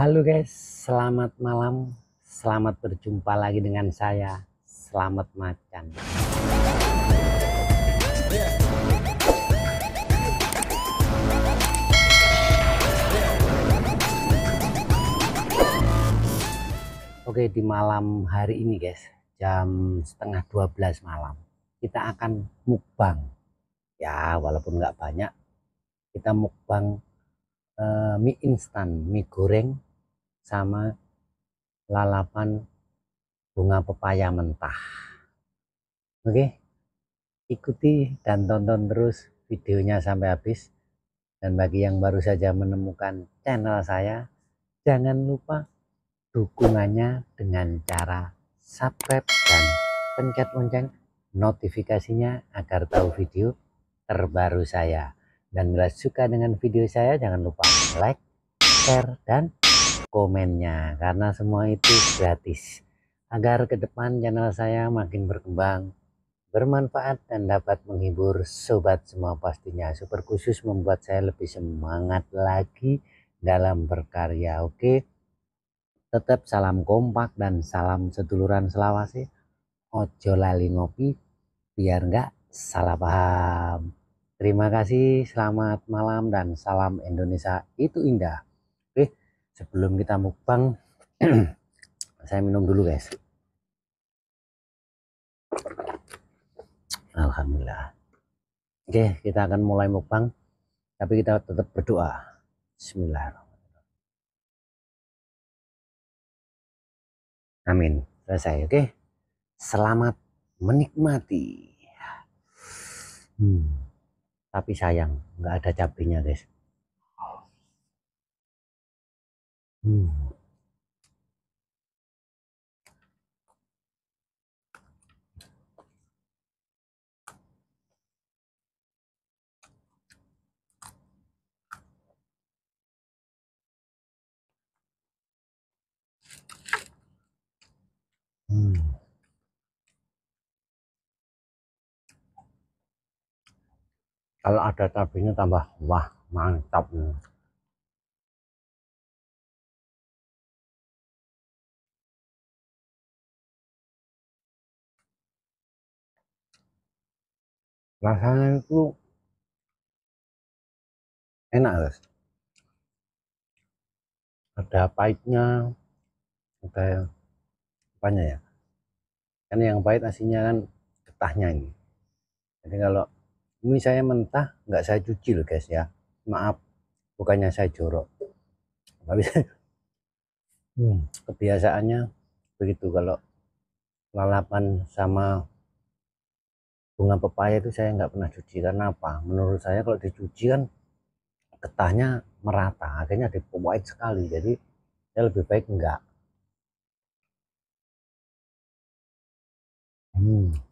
Halo guys, selamat malam. Selamat berjumpa lagi dengan saya. Selamat macan. Oke, di malam hari ini guys, jam setengah 12 malam, kita akan mukbang. Ya, walaupun nggak banyak, kita mukbang uh, mie instan, mie goreng sama lalapan bunga pepaya mentah. Oke, ikuti dan tonton terus videonya sampai habis. Dan bagi yang baru saja menemukan channel saya, jangan lupa dukungannya dengan cara subscribe dan pencet lonceng notifikasinya agar tahu video terbaru saya. Dan bila suka dengan video saya, jangan lupa like, share, dan komennya karena semua itu gratis agar ke depan channel saya makin berkembang bermanfaat dan dapat menghibur sobat semua pastinya super khusus membuat saya lebih semangat lagi dalam berkarya oke tetap salam kompak dan salam seduluran selawasi ojo lali ngopi biar nggak salah paham Terima kasih, selamat malam, dan salam Indonesia itu indah sebelum kita mukbang saya minum dulu guys Alhamdulillah Oke kita akan mulai mukbang tapi kita tetap berdoa Bismillahirrahmanirrahim Amin selesai oke selamat menikmati hmm. tapi sayang nggak ada cabenya guys Hmm. Hmm. Kalau ada cabenya tambah wah mantap nih. rasanya itu enak guys ada pahitnya ada apanya ya kan yang pahit aslinya kan getahnya ini jadi kalau ini saya mentah nggak saya cuci loh guys ya maaf bukannya saya jorok tapi hmm, kebiasaannya begitu kalau lalapan sama bunga pepaya itu saya nggak pernah cuci karena apa menurut saya kalau dicuci kan getahnya merata akhirnya ada white sekali jadi saya lebih baik enggak hmm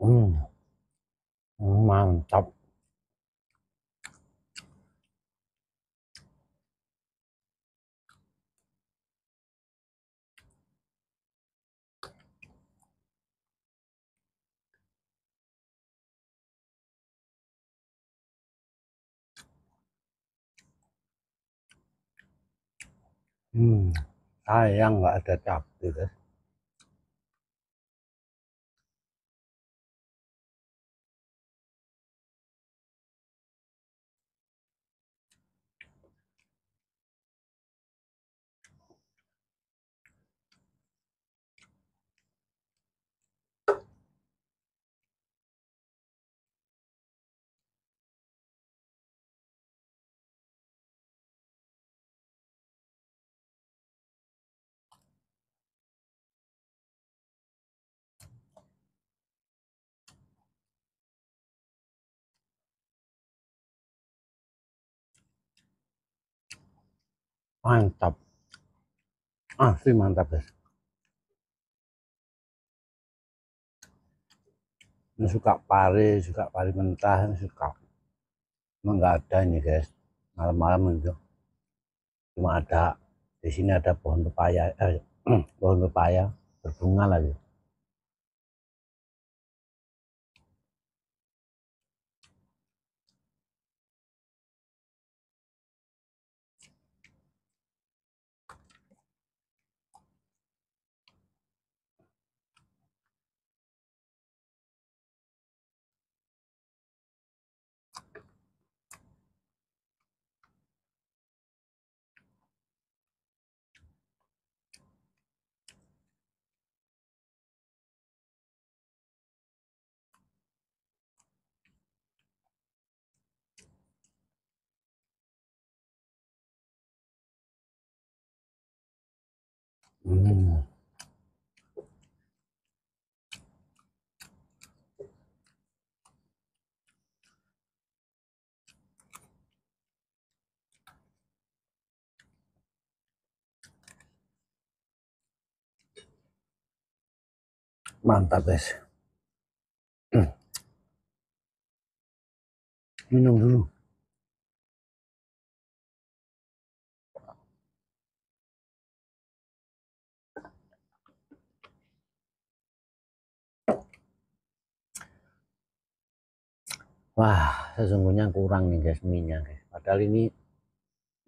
Hmm. Mantap. Hmm, sayang nggak ada cabai. mantap asli ah, mantap guys ini suka pare suka pare mentah ini suka emang nggak ada ini guys malam-malam itu cuma ada di sini ada pohon pepaya eh, pohon pepaya berbunga lagi Hmm. Mantap guys. Hmm. Minum dulu. wah sesungguhnya kurang nih guys minyak guys padahal ini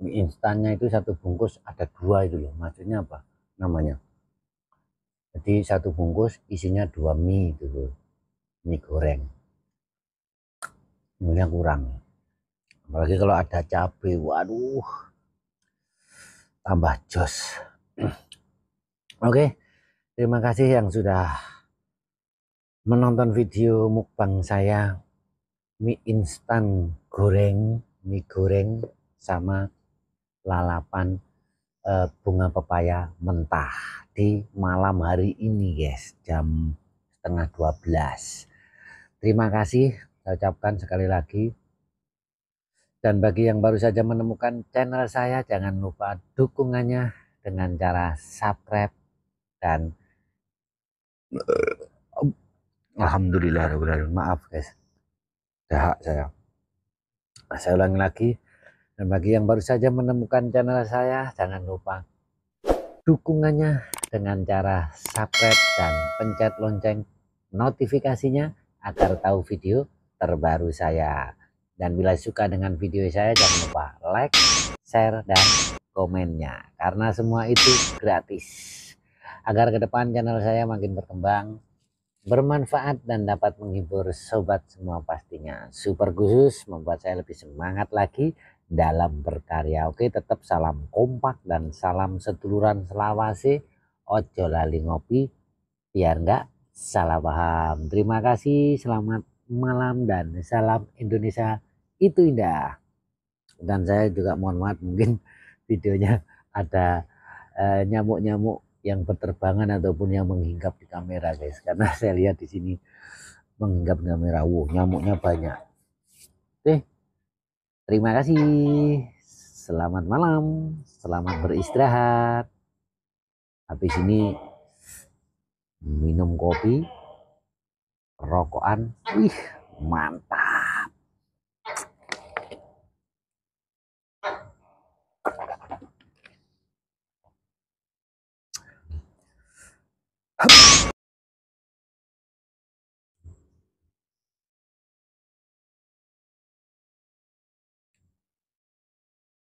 mie instannya itu satu bungkus ada dua itu loh maksudnya apa namanya jadi satu bungkus isinya dua mie itu loh mie goreng minyak kurang apalagi kalau ada cabai waduh tambah jos oke terima kasih yang sudah menonton video mukbang saya mie instan goreng mie goreng sama lalapan uh, bunga pepaya mentah di malam hari ini guys jam setengah 12 terima kasih saya ucapkan sekali lagi dan bagi yang baru saja menemukan channel saya jangan lupa dukungannya dengan cara subscribe dan eh, Alhamdulillah maaf guys dahak saya nah, saya ulangi lagi dan bagi yang baru saja menemukan channel saya jangan lupa dukungannya dengan cara subscribe dan pencet lonceng notifikasinya agar tahu video terbaru saya dan bila suka dengan video saya jangan lupa like share dan komennya karena semua itu gratis agar ke depan channel saya makin berkembang bermanfaat dan dapat menghibur sobat semua pastinya. Super khusus membuat saya lebih semangat lagi dalam berkarya. Oke, tetap salam kompak dan salam seduluran Selawase. Ojo lali ngopi biar enggak salah paham. Terima kasih, selamat malam dan salam Indonesia itu indah. Dan saya juga mohon maaf mungkin videonya ada eh, nyamuk-nyamuk nyamuk -nyamuk yang berterbangan ataupun yang menghinggap di kamera guys karena saya lihat di sini menghinggap di kamera wow nyamuknya banyak oke terima kasih selamat malam selamat beristirahat habis ini minum kopi rokokan wih mantap